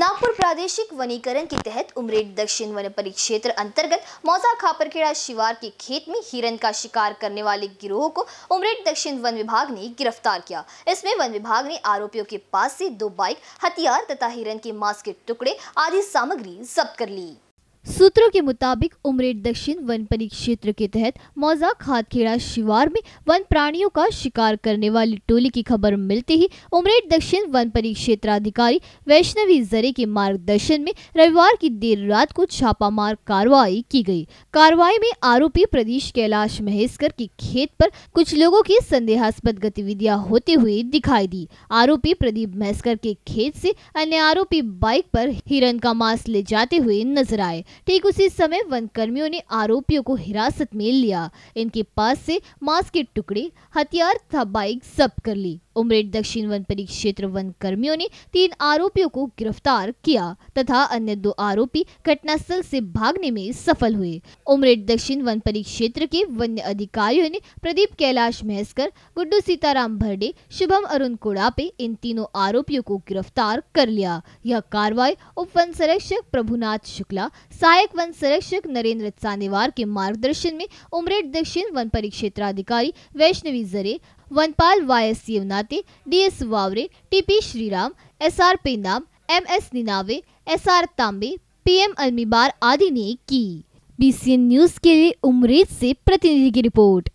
नागपुर प्रादेशिक वनीकरण के तहत उमरेड दक्षिण वन परिक्षेत्र अंतर्गत मौजा खापरखेड़ा शिवार के खेत में हिरन का शिकार करने वाले गिरोह को उमरेड दक्षिण वन विभाग ने गिरफ्तार किया इसमें वन विभाग ने आरोपियों के पास से दो बाइक हथियार तथा हिरन के मांस के टुकड़े आदि सामग्री जब्त कर ली सूत्रों के मुताबिक उमरेड दक्षिण वन परिक्षेत्र के तहत मौजा खादखेड़ा शिवार में वन प्राणियों का शिकार करने वाली टोली की खबर मिलते ही उमरेड दक्षिण वन परिक्षेत्र अधिकारी वैष्णवी जरे के मार्गदर्शन में रविवार की देर रात को छापामार कार्रवाई की गई कार्रवाई में आरोपी प्रदेश कैलाश महेशकर के खेत पर कुछ लोगों की संदेहास्पद गतिविधियां होते हुए दिखाई दी आरोपी प्रदीप महेशकर के खेत से अन्य आरोपी बाइक पर हिरन का मांस ले जाते हुए नजर आए ठीक उसी समय वन कर्मियों ने आरोपियों को हिरासत में लिया इनके पास से मांस के टुकड़े हथियार था बाइक जब्त कर ली उमरेड दक्षिण वन परिक्षेत्र वन कर्मियों ने तीन आरोपियों को गिरफ्तार किया तथा अन्य दो आरोपी घटनास्थल से भागने में सफल हुए उमरेड दक्षिण वन परिक्षेत्र के वन्य अधिकारियों ने प्रदीप कैलाश महसकर गुड्डू सीताराम भरडे शुभम अरुण कोड़ापे इन तीनों आरोपियों को गिरफ्तार कर लिया यह कार्रवाई उप वन संरक्षक प्रभुनाथ शुक्ला सहायक वन संरक्षक नरेंद्र चानेवार के मार्गदर्शन में उमरेड दक्षिण वन परिक्षेत्राधिकारी वैष्णवी जरे वनपाल Y S Yevnate D S Vavre T P Shriram S R Penam M S Ninave S R Tambe P M Almibar आदि ने की बी एन न्यूज के लिए उमरेद से प्रतिनिधि की रिपोर्ट